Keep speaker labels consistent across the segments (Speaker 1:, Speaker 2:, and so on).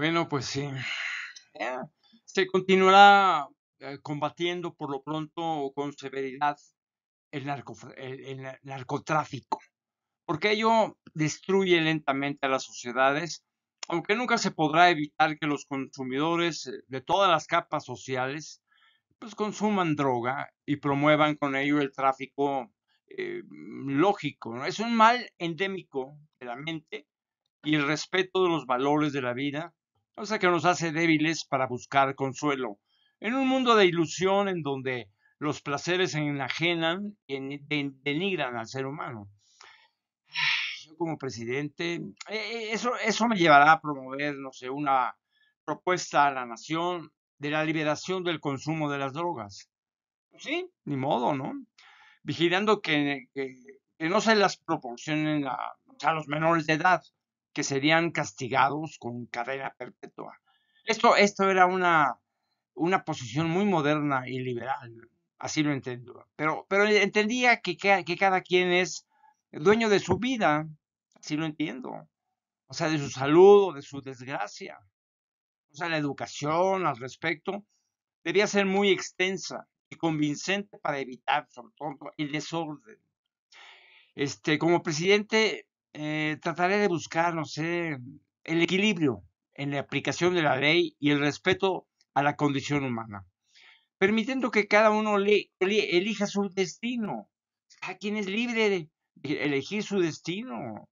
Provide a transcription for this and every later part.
Speaker 1: Bueno, pues sí. se continuará eh, combatiendo por lo pronto con severidad el, narcotráfico, porque ello destruye lentamente a las sociedades, aunque nunca se podrá evitar que los consumidores eh, de todas las capas sociales pues consuman droga y promuevan con ello el tráfico eh, lógico. ¿no? Es un mal endémico de la mente y el respeto de los valores de la vida cosa que nos hace débiles para buscar consuelo. En un mundo de ilusión en donde los placeres enajenan y denigran al ser humano. Yo como presidente, eh, eh, eso, eso me llevará a promover, no sé, una propuesta a la nación de la liberación del consumo de las drogas. Pues sí, ni modo, ¿no? Vigilando que, no se las proporcionen a los menores de edad serían castigados con carrera perpetua. Esto, esto era una, una posición muy moderna y liberal, así lo entiendo. Pero, pero entendía que, cada quien es dueño de su vida, así lo entiendo. O sea, de su salud o de su desgracia. O sea, la educación al respecto debía ser muy extensa y convincente para evitar, sobre todo, el desorden. Este, como presidente eh, trataré de buscar, no sé, el equilibrio en la aplicación de la ley y el respeto a la condición humana, permitiendo que cada uno elija su destino. A quien es libre de, elegir su destino.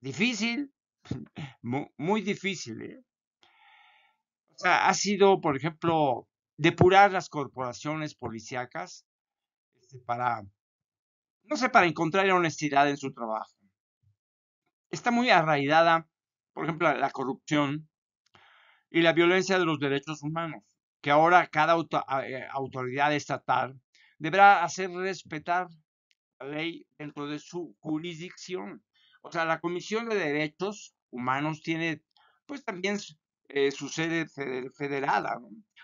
Speaker 1: difícil, muy, difícil. ¿eh? ha sido, por ejemplo, depurar las corporaciones policíacas este, para, no sé, para encontrar honestidad en su trabajo está muy arraigada, por ejemplo, la corrupción y la violencia de los derechos humanos, que ahora cada eh, autoridad estatal deberá hacer respetar la ley dentro de su jurisdicción. O sea, la Comisión de Derechos Humanos tiene, pues también eh, su sede federada,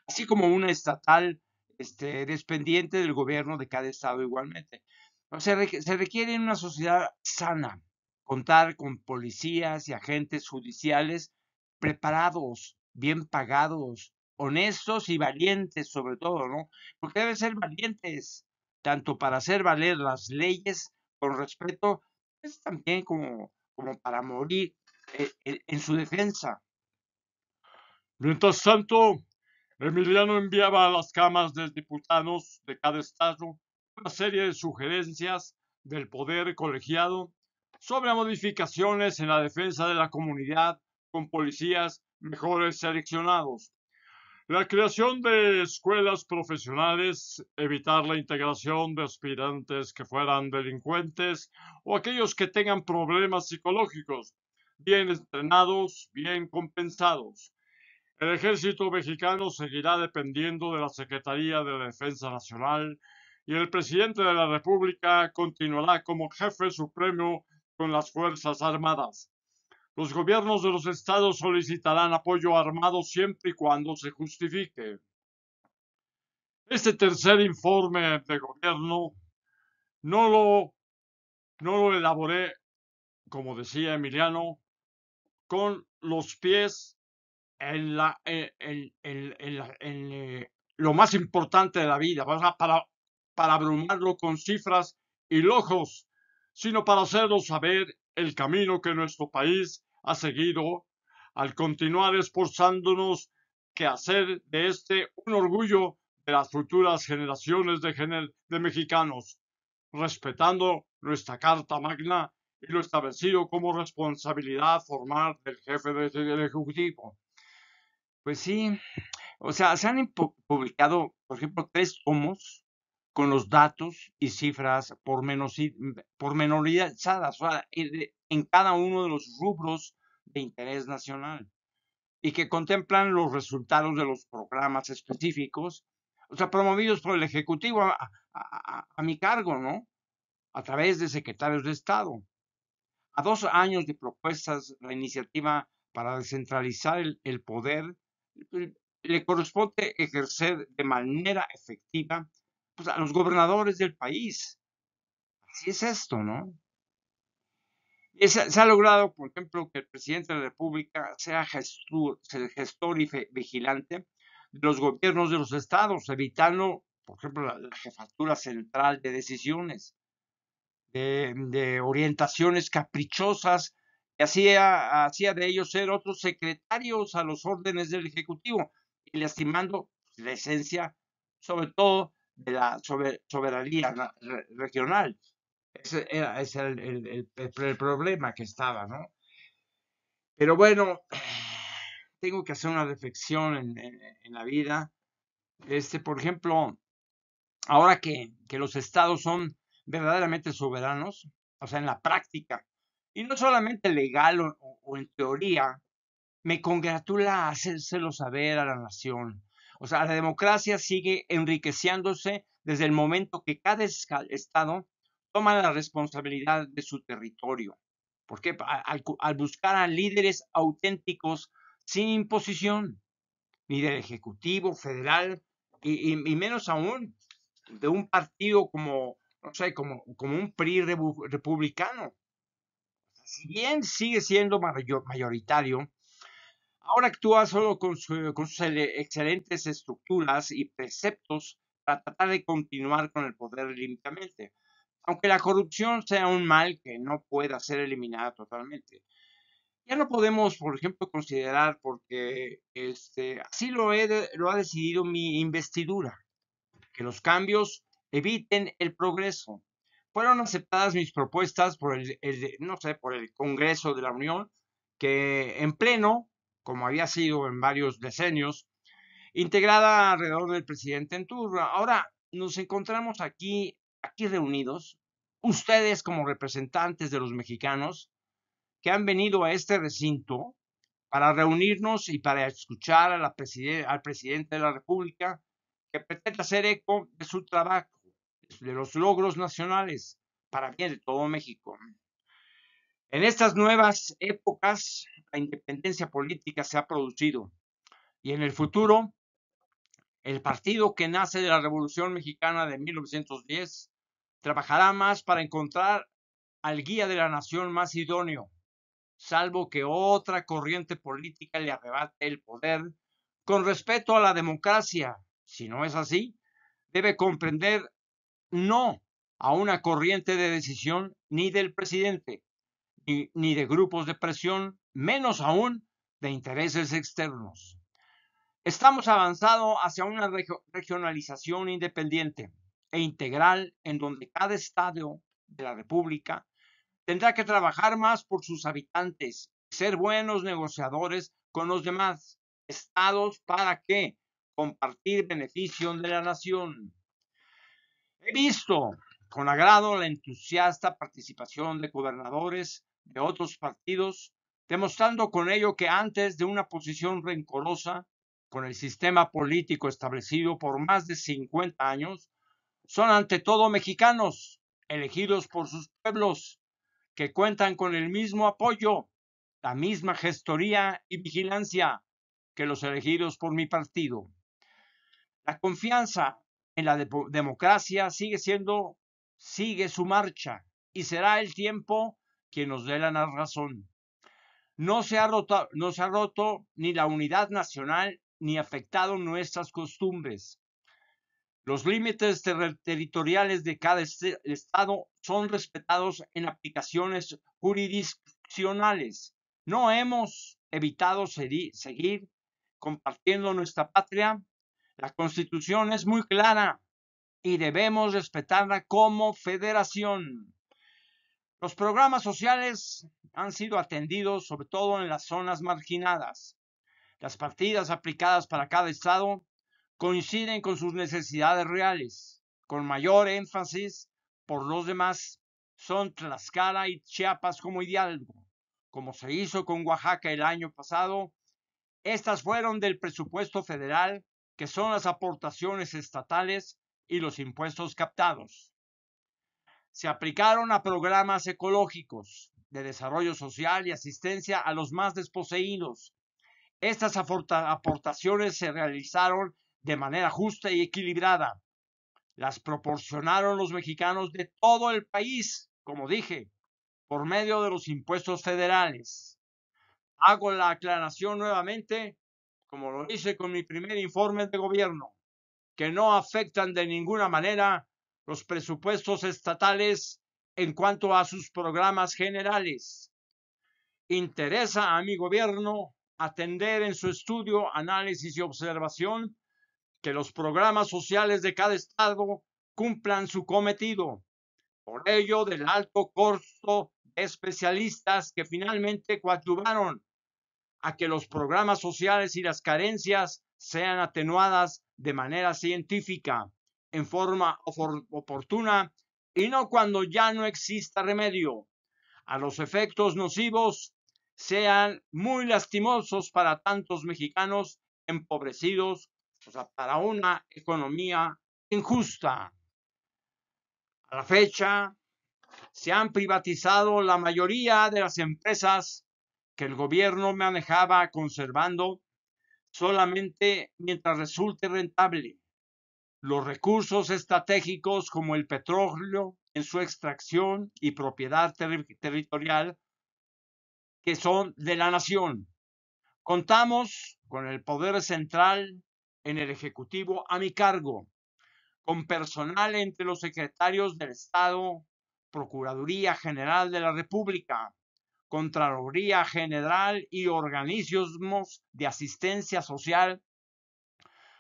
Speaker 1: así como una estatal este, dependiente del gobierno de cada estado igualmente. O sea, se requiere una sociedad sana, contar con policías y agentes judiciales preparados, bien pagados, honestos y valientes sobre todo, ¿no? Porque deben ser valientes, tanto para hacer valer las leyes con respeto, es pues, también como, para morir
Speaker 2: eh, en su defensa. Mientras tanto, Emiliano enviaba a las camas de diputados de cada estado una serie de sugerencias del poder colegiado sobre modificaciones en la defensa de la comunidad con policías mejores seleccionados. La creación de escuelas profesionales, evitar la integración de aspirantes que fueran delincuentes o aquellos que tengan problemas psicológicos, bien entrenados, bien compensados. El ejército mexicano seguirá dependiendo de la Secretaría de Defensa Nacional y el presidente de la República continuará como jefe supremo con las Fuerzas Armadas. Los gobiernos de los estados solicitarán apoyo armado siempre y cuando se justifique. Este tercer informe de gobierno no lo, no lo elaboré, como decía Emiliano, con los pies en, la, e, en, eh, lo más importante de la vida, para, para, para abrumarlo con cifras y lojos sino para hacernos saber el camino que nuestro país ha seguido al continuar esforzándonos que hacer de este un orgullo de las futuras generaciones de, mexicanos, respetando nuestra Carta Magna y lo establecido como responsabilidad formal del jefe del, Ejecutivo. Pues sí,
Speaker 1: o sea, se han publicado, por ejemplo, tres homos, con los datos y cifras pormenorizadas en cada uno de los rubros de interés nacional y que contemplan los resultados de los programas específicos, o sea, promovidos por el Ejecutivo a, mi cargo, ¿no? A través de secretarios de Estado. A dos años de propuestas, la iniciativa para descentralizar el poder le corresponde ejercer de manera efectiva pues, a los gobernadores del país. Así es esto, ¿no? se ha logrado, por ejemplo, que el presidente de la República sea gestor, gestor y vigilante de los gobiernos de los estados, evitando, por ejemplo, la, jefatura central de decisiones, de, orientaciones caprichosas que hacía, hacía de ellos ser otros secretarios a los órdenes del Ejecutivo y lastimando la esencia, sobre todo, de la soberanía regional. Ese era, el, problema que estaba, ¿no? Pero bueno, tengo que hacer una reflexión en, la vida. Este, por ejemplo, ahora que, los estados son verdaderamente soberanos, o sea, en la práctica, y no solamente legal o, o en teoría, me congratula hacérselo saber a la nación o sea, la democracia sigue enriqueciéndose desde el momento que cada estado toma la responsabilidad de su territorio. Porque al, al buscar a líderes auténticos sin imposición, ni del Ejecutivo Federal, y, y, menos aún de un partido como, no sé, como, como un PRI republicano. Si bien sigue siendo mayoritario, Ahora actúa solo con, sus excelentes estructuras y preceptos para tratar de continuar con el poder limpiamente, aunque la corrupción sea un mal que no pueda ser eliminada totalmente. Ya no podemos, por ejemplo, considerar, porque este, así lo, ha decidido mi investidura, que los cambios eviten el progreso. Fueron aceptadas mis propuestas por el, el no sé, por el Congreso de la Unión, que en pleno como había sido en varios decenios, integrada alrededor del presidente en turno. Ahora nos encontramos aquí, aquí reunidos, ustedes como representantes de los mexicanos que han venido a este recinto para reunirnos y para escuchar al presidente de la República que pretende hacer eco de su trabajo, de los logros nacionales para bien de todo México. En estas nuevas épocas la independencia política se ha producido. Y en el futuro, el partido que nace de la Revolución Mexicana de 1910 trabajará más para encontrar al guía de la nación más idóneo, salvo que otra corriente política le arrebate el poder con respeto a la democracia. Si no es así, debe comprender no a una corriente de decisión ni del presidente, ni de grupos de presión, menos aún de intereses externos. Estamos avanzando hacia una regionalización independiente e integral en donde cada estado de la República tendrá que trabajar más por sus habitantes, ser buenos negociadores con los demás estados para que compartir beneficios de la nación. He visto con agrado la entusiasta participación de gobernadores de otros partidos demostrando con ello que antes de una posición rencorosa con el sistema político establecido por más de 50 años, son ante todo mexicanos, elegidos por sus pueblos, que cuentan con el mismo apoyo, la misma gestoría y vigilancia que los elegidos por mi partido. La confianza en la democracia sigue siendo, sigue su marcha y será el tiempo quien nos dé la razón. No se ha roto, no se ha roto ni la unidad nacional ni afectado nuestras costumbres. Los límites territoriales de cada este-, estado son respetados en aplicaciones jurisdiccionales. No hemos evitado seguir compartiendo nuestra patria. La constitución es muy clara y debemos respetarla como federación. Los programas sociales han sido atendidos sobre todo en las zonas marginadas. Las partidas aplicadas para cada estado coinciden con sus necesidades reales, con mayor énfasis por los demás son Tlaxcala y Chiapas como Hidalgo. Como se hizo con Oaxaca el año pasado, estas fueron del presupuesto federal, que son las aportaciones estatales y los impuestos captados se aplicaron a programas ecológicos de desarrollo social y asistencia a los más desposeídos. Estas aportaciones se realizaron de manera justa y equilibrada. Las proporcionaron los mexicanos de todo el país, como dije, por medio de los impuestos federales. Hago la aclaración nuevamente, como lo hice con mi primer informe de gobierno, que no afectan de ninguna manera los presupuestos estatales en cuanto a sus programas generales. Interesa a mi gobierno atender en su estudio, análisis y observación que los programas sociales de cada estado cumplan su cometido. Por ello, del alto costo de especialistas que finalmente coadyuvaron a que los programas sociales y las carencias sean atenuadas de manera científica en forma oportuna y no cuando ya no exista remedio. A los efectos nocivos sean muy lastimosos para tantos mexicanos empobrecidos, o sea, para una economía injusta. A la fecha, se han privatizado la mayoría de las empresas que el gobierno manejaba conservando solamente mientras resulte rentable los recursos estratégicos como el petróleo en su extracción y propiedad territorial que son de la nación. Contamos con el poder central en el Ejecutivo a mi cargo, con personal entre los secretarios del Estado, Procuraduría General de la República, Contraloría General y organismos de asistencia social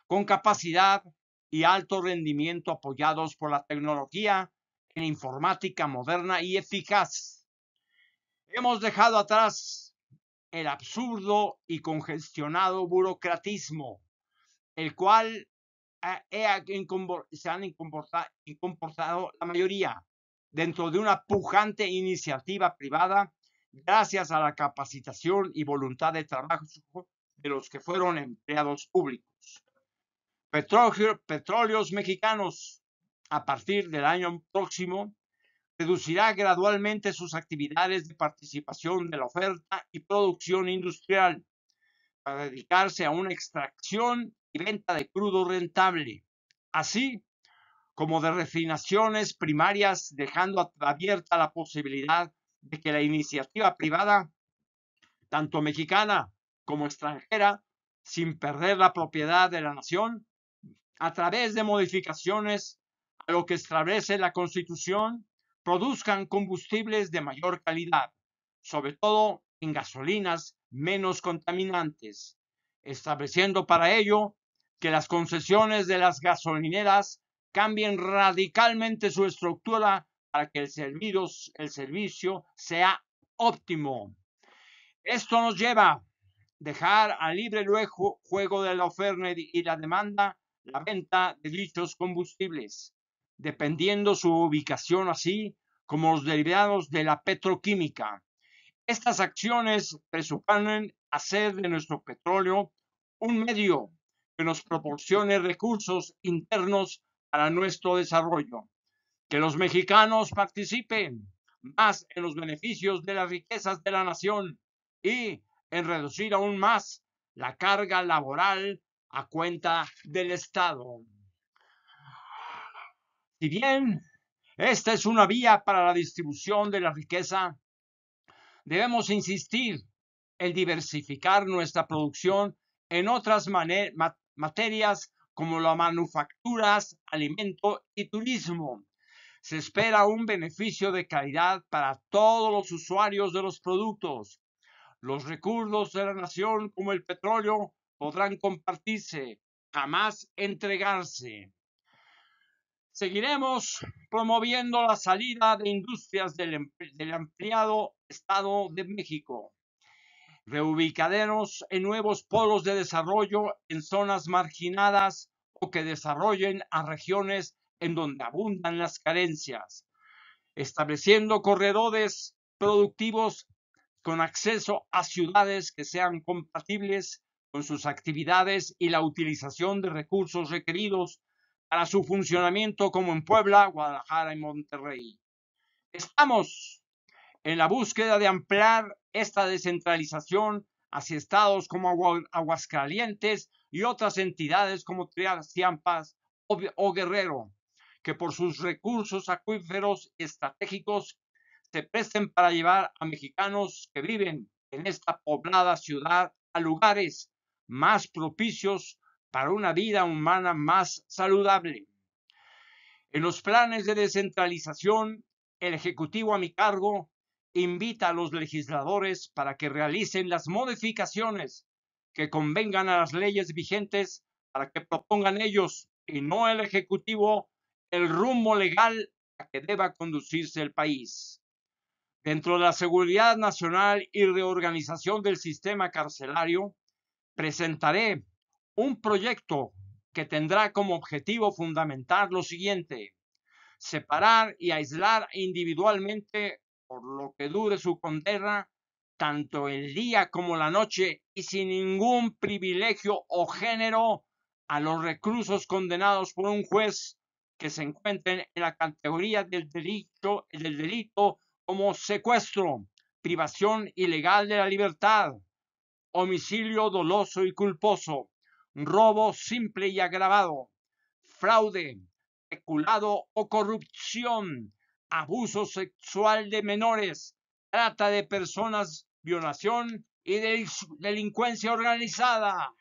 Speaker 1: con capacidad y alto rendimiento apoyados por la tecnología en informática moderna y eficaz. Hemos dejado atrás el absurdo y congestionado burocratismo, el cual se han comportado la mayoría dentro de una pujante iniciativa privada gracias a la capacitación y voluntad de trabajo de los que fueron empleados públicos petróleos mexicanos a partir del año próximo reducirá gradualmente sus actividades de participación de la oferta y producción industrial para dedicarse a una extracción y venta de crudo rentable, así como de refinaciones primarias, dejando abierta la posibilidad de que la iniciativa privada, tanto mexicana como extranjera, sin perder la propiedad de la nación, a través de modificaciones a lo que establece la Constitución, produzcan combustibles de mayor calidad, sobre todo en gasolinas menos contaminantes, estableciendo para ello que las concesiones de las gasolineras cambien radicalmente su estructura para que el, servicio sea óptimo. Esto nos lleva a dejar al libre juego de la oferta y la demanda la venta de dichos combustibles, dependiendo su ubicación así como los derivados de la petroquímica. Estas acciones presuponen hacer de nuestro petróleo un medio que nos proporcione recursos internos para nuestro desarrollo. Que los mexicanos participen más en los beneficios de las riquezas de la nación y en reducir aún más la carga laboral a cuenta del Estado. Si bien esta es una vía para la distribución de la riqueza, debemos insistir en diversificar nuestra producción en otras materias como la manufacturas, alimento y turismo. Se espera un beneficio de calidad para todos los usuarios de los productos. Los recursos de la nación como el petróleo podrán compartirse, jamás entregarse. Seguiremos promoviendo la salida de industrias del, ampliado Estado de México. reubicaderos en nuevos polos de desarrollo en zonas marginadas o que desarrollen a regiones en donde abundan las carencias, estableciendo corredores productivos con acceso a ciudades que sean compatibles con sus actividades y la utilización de recursos requeridos para su funcionamiento como en Puebla, Guadalajara y Monterrey. Estamos en la búsqueda de ampliar esta descentralización hacia estados como Aguascalientes y otras entidades como trias o, o Guerrero, que por sus recursos acuíferos estratégicos se presten para llevar a mexicanos que viven en esta poblada ciudad a lugares más propicios para una vida humana más saludable. En los planes de descentralización, el Ejecutivo a mi cargo invita a los legisladores para que realicen las modificaciones que convengan a las leyes vigentes para que propongan ellos y no el Ejecutivo el rumbo legal a que deba conducirse el país. Dentro de la seguridad nacional y reorganización del sistema carcelario, presentaré un proyecto que tendrá como objetivo fundamental lo siguiente, separar y aislar individualmente, por lo que dure su condena, tanto el día como la noche y sin ningún privilegio o género a los reclusos condenados por un juez que se encuentren en la categoría del delito, del delito como secuestro, privación ilegal de la libertad, homicidio doloso y culposo, robo simple y agravado, fraude, peculado o corrupción, abuso sexual de menores, trata de personas, violación y delincuencia organizada.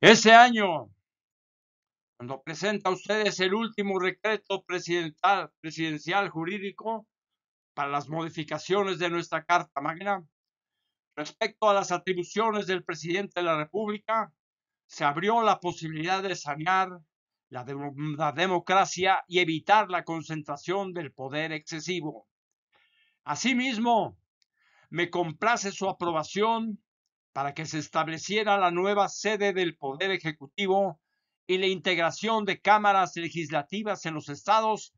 Speaker 1: Ese año, cuando presenta a ustedes el último decreto presidencial, jurídico para las modificaciones de nuestra Carta Magna, respecto a las atribuciones del presidente de la República, se abrió la posibilidad de sanear la, la democracia y evitar la concentración del poder excesivo. Asimismo, me complace su aprobación para que se estableciera la nueva sede del Poder Ejecutivo y la integración de cámaras legislativas en los estados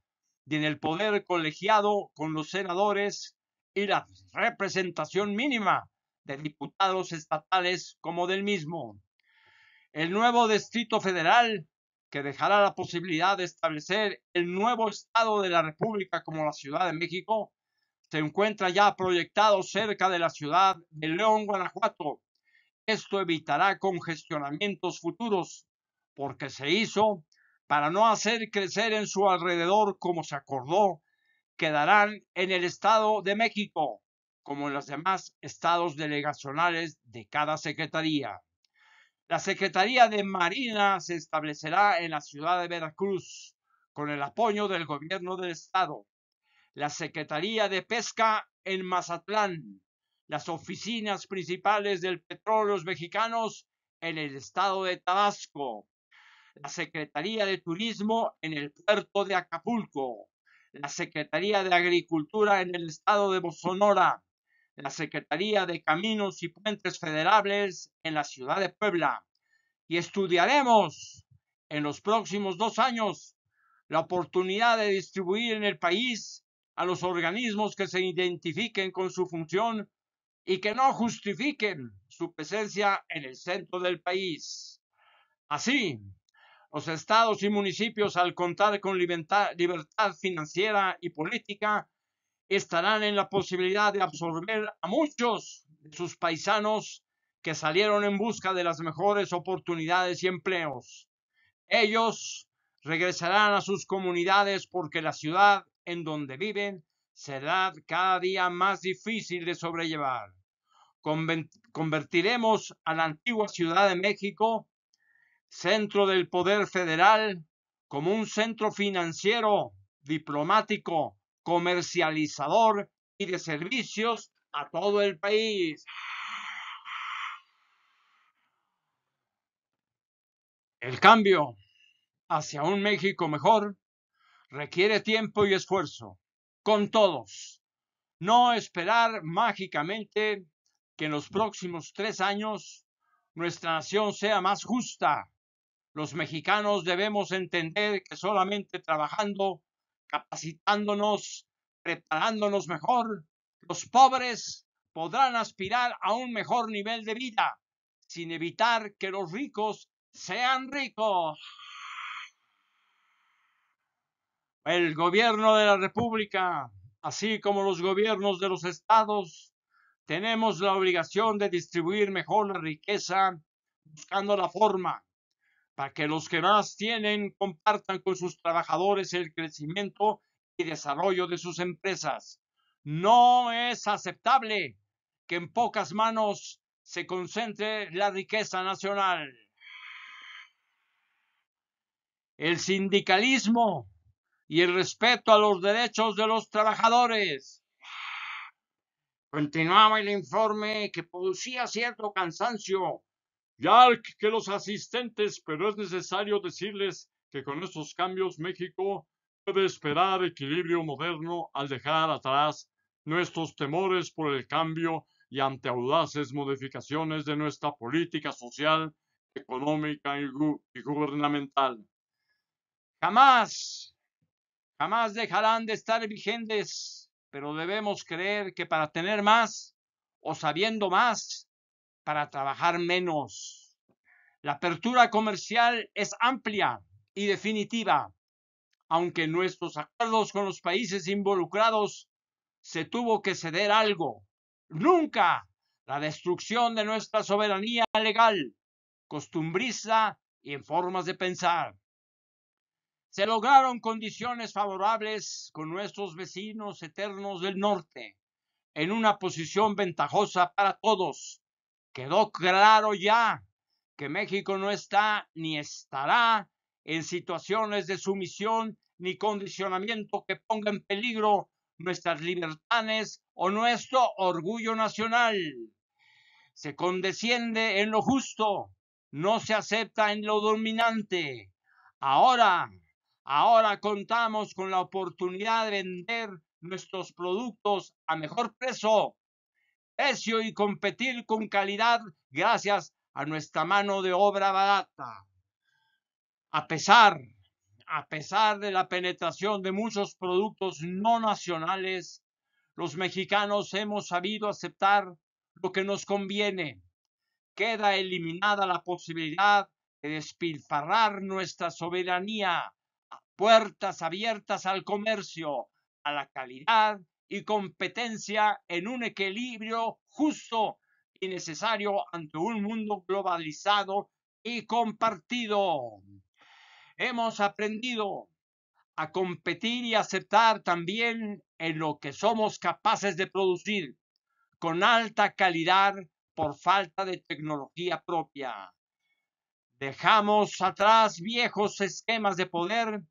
Speaker 1: y en el poder colegiado con los senadores y la representación mínima de diputados estatales como del mismo. El nuevo Distrito Federal, que dejará la posibilidad de establecer el nuevo Estado de la República como la Ciudad de México, se encuentra ya proyectado cerca de la ciudad de León, Guanajuato. Esto evitará congestionamientos futuros porque se hizo para no hacer crecer en su alrededor, como se acordó, quedarán en el Estado de México, como en los demás estados delegacionales de cada secretaría. La Secretaría de Marina se establecerá en la ciudad de Veracruz, con el apoyo del gobierno del estado. La Secretaría de Pesca en Mazatlán, las oficinas principales del Petróleos Mexicanos en el estado de Tabasco, la Secretaría de Turismo en el puerto de Acapulco, la Secretaría de Agricultura en el estado de Sonora, la Secretaría de Caminos y Puentes Federales en la ciudad de Puebla. Y estudiaremos en los próximos dos años la oportunidad de distribuir en el país a los organismos que se identifiquen con su función y que no justifiquen su presencia en el centro del país. Así, los estados y municipios, al contar con libertad, financiera y política, estarán en la posibilidad de absorber a muchos de sus paisanos que salieron en busca de las mejores oportunidades y empleos. Ellos regresarán a sus comunidades porque la ciudad en donde viven será cada día más difícil de sobrellevar. Convertiremos a la antigua Ciudad de México centro del poder federal, como un centro financiero, diplomático, comercializador y de servicios a todo el país. El cambio hacia un México mejor requiere tiempo y esfuerzo, con todos. No esperar mágicamente que en los próximos tres años nuestra nación sea más justa, los mexicanos debemos entender que solamente trabajando, capacitándonos, preparándonos mejor, los pobres podrán aspirar a un mejor nivel de vida, sin evitar que los ricos sean ricos. El gobierno de la República, así como los gobiernos de los estados, tenemos la obligación de distribuir mejor la riqueza buscando la forma para que los que más tienen compartan con sus trabajadores el crecimiento y desarrollo de sus empresas. No es aceptable que en pocas manos se concentre la riqueza nacional. El sindicalismo y el respeto a los derechos de los trabajadores. Continuaba el informe
Speaker 2: que producía cierto cansancio ya que los asistentes, pero es necesario decirles que con estos cambios México puede esperar equilibrio moderno al dejar atrás nuestros temores por el cambio y ante audaces modificaciones de nuestra política social, económica y, y gubernamental. Jamás, jamás dejarán de
Speaker 1: estar vigentes, pero debemos creer que para tener más o sabiendo más, para trabajar menos. La apertura comercial es amplia y definitiva, aunque en nuestros acuerdos con los países involucrados se tuvo que ceder algo. Nunca la destrucción de nuestra soberanía legal, costumbrista y en formas de pensar. Se lograron condiciones favorables con nuestros vecinos eternos del norte, en una posición ventajosa para todos, Quedó claro ya que México no está ni estará en situaciones de sumisión ni condicionamiento que ponga en peligro nuestras libertades o nuestro orgullo nacional. Se condesciende en lo justo, no se acepta en lo dominante. Ahora, ahora contamos con la oportunidad de vender nuestros productos a mejor precio y competir con calidad gracias a nuestra mano de obra barata. A pesar, a pesar de la penetración de muchos productos no nacionales, los mexicanos hemos sabido aceptar lo que nos conviene. Queda eliminada la posibilidad de despilfarrar nuestra soberanía a puertas abiertas al comercio, a la calidad y competencia en un equilibrio justo y necesario ante un mundo globalizado y compartido. Hemos aprendido a competir y aceptar también en lo que somos capaces de producir con alta calidad por falta de tecnología propia. Dejamos atrás viejos esquemas de poder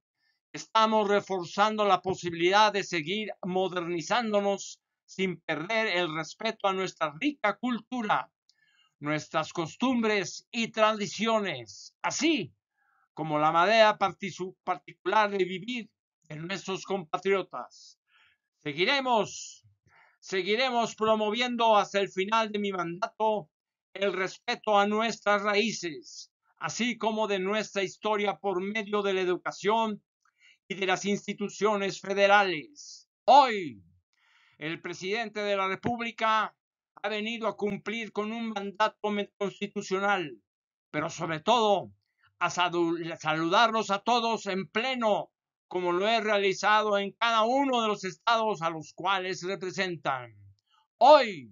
Speaker 1: Estamos reforzando la posibilidad de seguir modernizándonos sin perder el respeto a nuestra rica cultura, nuestras costumbres y tradiciones, así como la manera particular de vivir en nuestros compatriotas. Seguiremos, seguiremos promoviendo hasta el final de mi mandato el respeto a nuestras raíces, así como de nuestra historia por medio de la educación y de las instituciones federales. Hoy, el presidente de la República ha venido a cumplir con un mandato constitucional, pero sobre todo a saludarlos a todos en pleno, como lo he realizado en cada uno de los estados a los cuales representan. Hoy,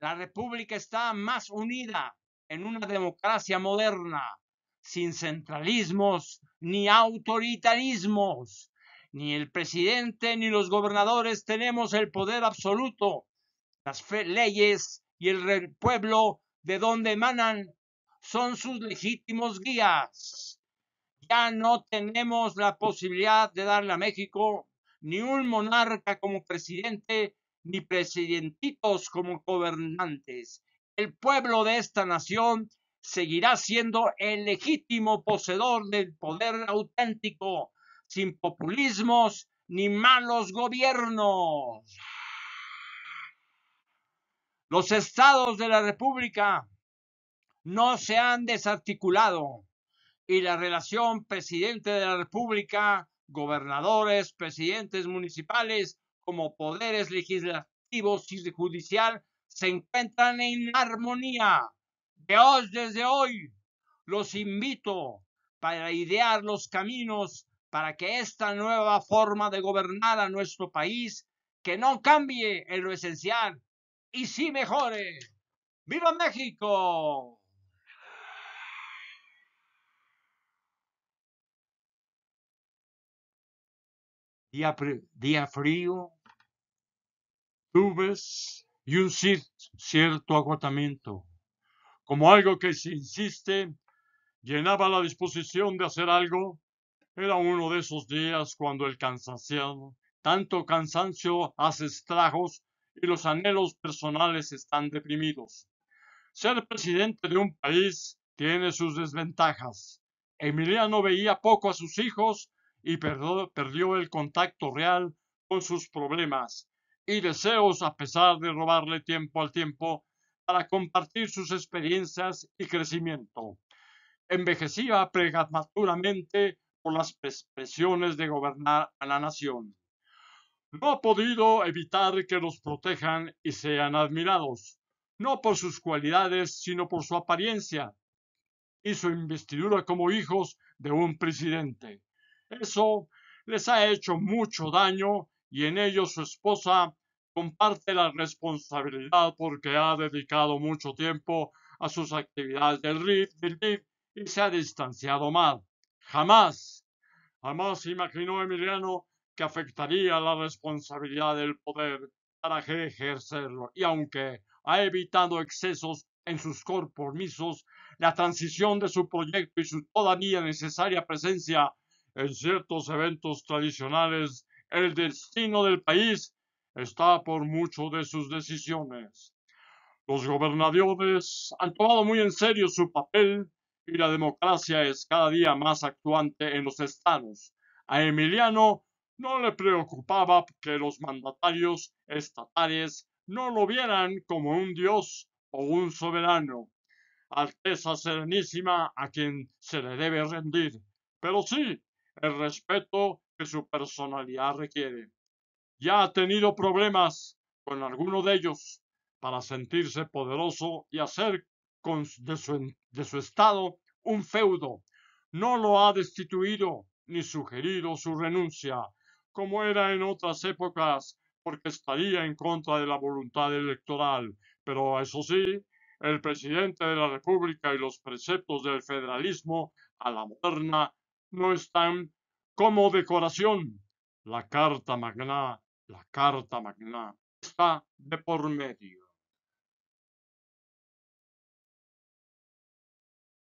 Speaker 1: la República está más unida en una democracia moderna, sin centralismos ni autoritarismos. Ni el presidente ni los gobernadores tenemos el poder absoluto. Las leyes y el pueblo de donde emanan son sus legítimos guías. Ya no tenemos la posibilidad de darle a México ni un monarca como presidente, ni presidentitos como gobernantes. El pueblo de esta nación seguirá siendo el legítimo poseedor del poder auténtico, sin populismos ni malos gobiernos. Los estados de la República no se han desarticulado y la relación presidente de la República, gobernadores, presidentes municipales como poderes legislativos y judicial se encuentran en armonía hoy, desde hoy los invito para idear los caminos para que esta nueva forma de gobernar a nuestro país, que no cambie en lo esencial y sí mejore. ¡Viva México! Día, día
Speaker 2: frío, nubes y un cierto agotamiento como algo que se insiste, llenaba la disposición de hacer algo. Era uno de esos días cuando el cansancio, tanto cansancio hace estragos y los anhelos personales están deprimidos. Ser presidente de un país tiene sus desventajas. Emiliano veía poco a sus hijos y perdió el contacto real con sus problemas y deseos a pesar de robarle tiempo al tiempo para compartir sus experiencias y crecimiento. Envejecía prematuramente por las presiones de gobernar a la nación. No ha podido evitar que los protejan y sean admirados, no por sus cualidades, sino por su apariencia y su investidura como hijos de un presidente. Eso les ha hecho mucho daño y en ello su esposa comparte la responsabilidad porque ha dedicado mucho tiempo a sus actividades del RIF, y se ha distanciado más. Jamás, jamás imaginó Emiliano que afectaría la responsabilidad del poder para ejercerlo. Y aunque ha evitado excesos en sus compromisos, la transición de su proyecto y su todavía necesaria presencia en ciertos eventos tradicionales, el destino del país está por mucho de sus decisiones. Los gobernadores han tomado muy en serio su papel y la democracia es cada día más actuante en los estados. A Emiliano no le preocupaba que los mandatarios estatales no lo vieran como un dios o un soberano. Alteza Serenísima a quien se le debe rendir, pero sí el respeto que su personalidad requiere ya ha tenido problemas con alguno de ellos para sentirse poderoso y hacer de, su, de su estado un feudo. No lo ha destituido ni sugerido su renuncia, como era en otras épocas, porque estaría en contra de la voluntad electoral. Pero eso sí, el presidente de la República y los preceptos del federalismo a la moderna no están como decoración. La Carta Magna la carta magna está de por medio.